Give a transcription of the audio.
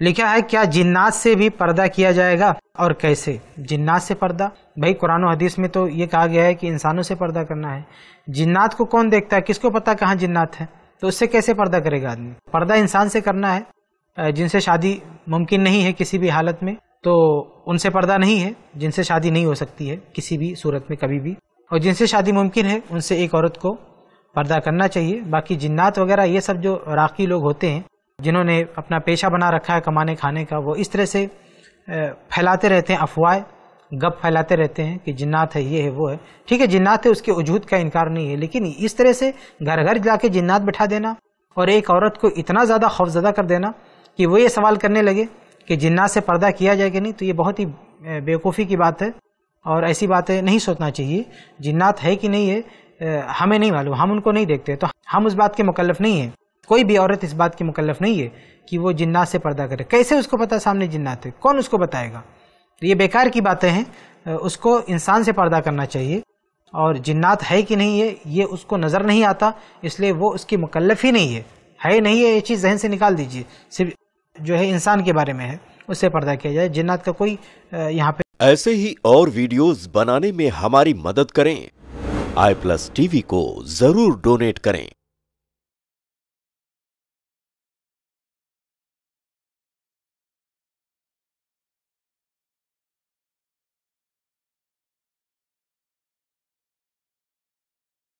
लिखा है क्या जिन्नात से भी पर्दा किया जाएगा और कैसे जिन्नात से पर्दा भाई कुरान हदीस में तो ये कहा गया है कि इंसानों से पर्दा करना है जिन्नात को कौन देखता है किसको पता कहाँ जिन्नात है तो उससे कैसे पर्दा करेगा आदमी पर्दा इंसान से करना है जिनसे शादी मुमकिन नहीं है किसी भी हालत में तो उनसे पर्दा नहीं है जिनसे शादी नहीं हो सकती है किसी भी सूरत में कभी भी और जिनसे शादी मुमकिन है उनसे एक औरत को पर्दा करना चाहिए बाकी जिन्नात वगैरह ये सब जो राखी लोग होते हैं जिन्होंने अपना पेशा बना रखा है कमाने खाने का वो इस तरह से फैलाते रहते हैं अफवाह गप फैलाते रहते हैं कि जिन्नात है ये है वो है ठीक है जिन्नात है उसके वजूद का इनकार नहीं है लेकिन इस तरह से घर घर जाके जिन्नात बैठा देना और एक औरत को इतना ज़्यादा खौफजदा कर देना कि वो ये सवाल करने लगे कि जिन्नात से पर्दा किया जाए कि नहीं तो ये बहुत ही बेवकूफ़ी की बात है और ऐसी बातें नहीं सोचना चाहिए जिन्नात है कि नहीं है हमें नहीं मालूम हम उनको नहीं देखते तो हम उस बात के मुकलफ नहीं हैं कोई भी औरत इस बात की मुकलफ नहीं है कि वो जिन्नात से पर्दा करे कैसे उसको पता सामने जिन्नात है कौन उसको बताएगा तो ये बेकार की बातें हैं उसको इंसान से पर्दा करना चाहिए और जिन्नात है कि नहीं है ये उसको नज़र नहीं आता इसलिए वो उसकी मुकलफ ही नहीं है है नहीं है ये चीज़ जहन से निकाल दीजिए सिर्फ जो है इंसान के बारे में है उससे पर्दा किया जाए जिन्नात का कोई यहाँ पे ऐसे ही और वीडियोस बनाने में हमारी मदद करें आई प्लस टीवी को जरूर डोनेट करें